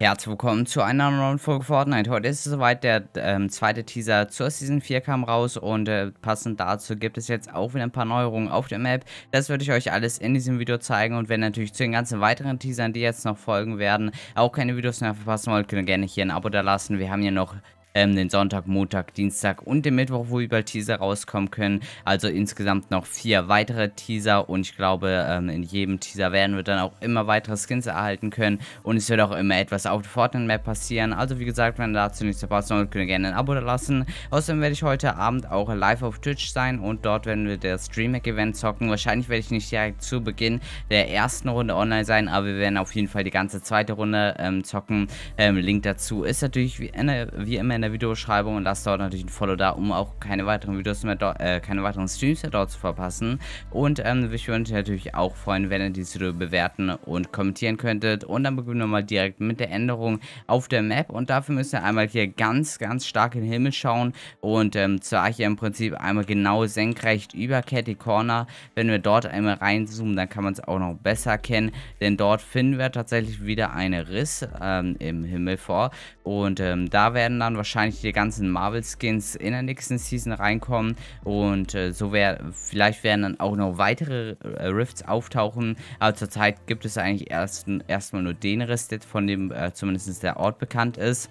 Herzlich willkommen zu einer neuen Folge Fortnite. Heute ist es soweit, der ähm, zweite Teaser zur Season 4 kam raus und äh, passend dazu gibt es jetzt auch wieder ein paar Neuerungen auf der Map. Das würde ich euch alles in diesem Video zeigen und wenn natürlich zu den ganzen weiteren Teasern, die jetzt noch folgen werden, auch keine Videos mehr verpassen wollt, könnt ihr gerne hier ein Abo da lassen. Wir haben hier noch ähm, den Sonntag, Montag, Dienstag und den Mittwoch, wo überall Teaser rauskommen können. Also insgesamt noch vier weitere Teaser und ich glaube, ähm, in jedem Teaser werden wir dann auch immer weitere Skins erhalten können und es wird auch immer etwas auf der Fortnite-Map passieren. Also wie gesagt, wenn ihr dazu nichts verpasst wollt, könnt ihr gerne ein Abo da lassen. Außerdem werde ich heute Abend auch live auf Twitch sein und dort werden wir das Dreamhack-Event zocken. Wahrscheinlich werde ich nicht direkt zu Beginn der ersten Runde online sein, aber wir werden auf jeden Fall die ganze zweite Runde ähm, zocken. Ähm, Link dazu ist natürlich wie, wie immer in der Videobeschreibung und lasst dort natürlich ein Follow da, um auch keine weiteren Videos mehr, äh, keine weiteren Streams mehr dort zu verpassen. Und ähm, ich würde mich natürlich auch freuen, wenn ihr dieses Video bewerten und kommentieren könntet. Und dann beginnen wir mal direkt mit der Änderung auf der Map. Und dafür müsst ihr einmal hier ganz, ganz stark in den Himmel schauen. Und ähm, zwar hier im Prinzip einmal genau senkrecht über Catty Corner. Wenn wir dort einmal reinzoomen, dann kann man es auch noch besser erkennen. Denn dort finden wir tatsächlich wieder eine Riss ähm, im Himmel vor. Und ähm, da werden dann wahrscheinlich wahrscheinlich die ganzen Marvel-Skins in der nächsten Season reinkommen. Und äh, so wäre vielleicht werden dann auch noch weitere äh, Rifts auftauchen. Aber zurzeit gibt es eigentlich erst, erstmal nur den Rest, von dem äh, zumindest der Ort bekannt ist.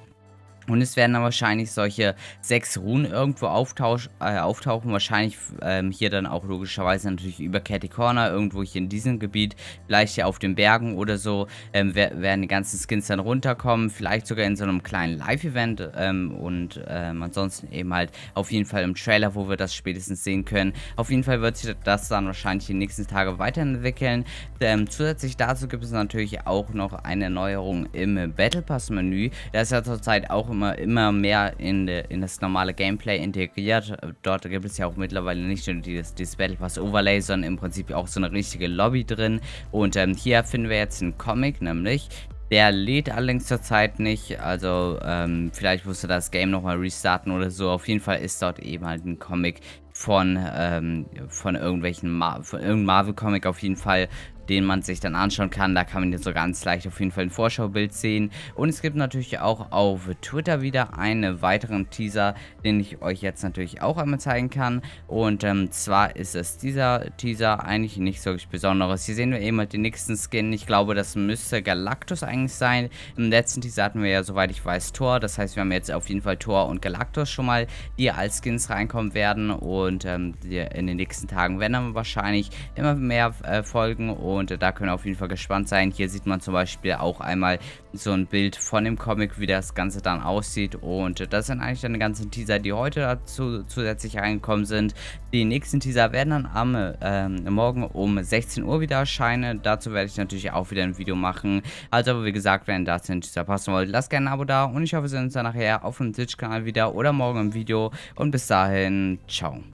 Und es werden dann wahrscheinlich solche sechs Runen irgendwo äh, auftauchen. Wahrscheinlich ähm, hier dann auch logischerweise natürlich über Catty Corner, irgendwo hier in diesem Gebiet, vielleicht hier auf den Bergen oder so, ähm, werden die ganzen Skins dann runterkommen. Vielleicht sogar in so einem kleinen Live-Event ähm, und ähm, ansonsten eben halt auf jeden Fall im Trailer, wo wir das spätestens sehen können. Auf jeden Fall wird sich das dann wahrscheinlich die nächsten Tage weiterentwickeln. Ähm, zusätzlich dazu gibt es natürlich auch noch eine Neuerung im Battle Pass-Menü. Das ist ja zurzeit auch immer, immer mehr in, de, in das normale Gameplay integriert. Dort gibt es ja auch mittlerweile nicht nur dieses, dieses Battle Pass Overlay, sondern im Prinzip auch so eine richtige Lobby drin. Und ähm, hier finden wir jetzt einen Comic, nämlich der lädt allerdings zurzeit nicht, also ähm, vielleicht musste das Game nochmal restarten oder so. Auf jeden Fall ist dort eben halt ein Comic von, ähm, von irgendwelchen von irgendeinem Marvel-Comic auf jeden Fall, den man sich dann anschauen kann. Da kann man jetzt so ganz leicht auf jeden Fall ein Vorschaubild sehen. Und es gibt natürlich auch auf Twitter wieder einen weiteren Teaser, den ich euch jetzt natürlich auch einmal zeigen kann. Und ähm, zwar ist es dieser Teaser eigentlich nichts wirklich Besonderes. Hier sehen wir eben halt den nächsten Skin. Ich glaube, das müsste Galactus eigentlich sein. Im letzten Teaser hatten wir ja, soweit ich weiß, Thor. Das heißt, wir haben jetzt auf jeden Fall Thor und Galactus schon mal, die als Skins reinkommen werden. Und und ähm, in den nächsten Tagen werden dann wahrscheinlich immer mehr äh, Folgen. Und äh, da können wir auf jeden Fall gespannt sein. Hier sieht man zum Beispiel auch einmal so ein Bild von dem Comic, wie das Ganze dann aussieht. Und äh, das sind eigentlich dann die ganzen Teaser, die heute dazu zusätzlich reingekommen sind. Die nächsten Teaser werden dann am ähm, Morgen um 16 Uhr wieder erscheinen. Dazu werde ich natürlich auch wieder ein Video machen. Also wie gesagt, wenn das den Teaser passen wollt, lasst gerne ein Abo da. Und ich hoffe, wir sehen uns dann nachher auf dem Twitch-Kanal wieder oder morgen im Video. Und bis dahin, ciao.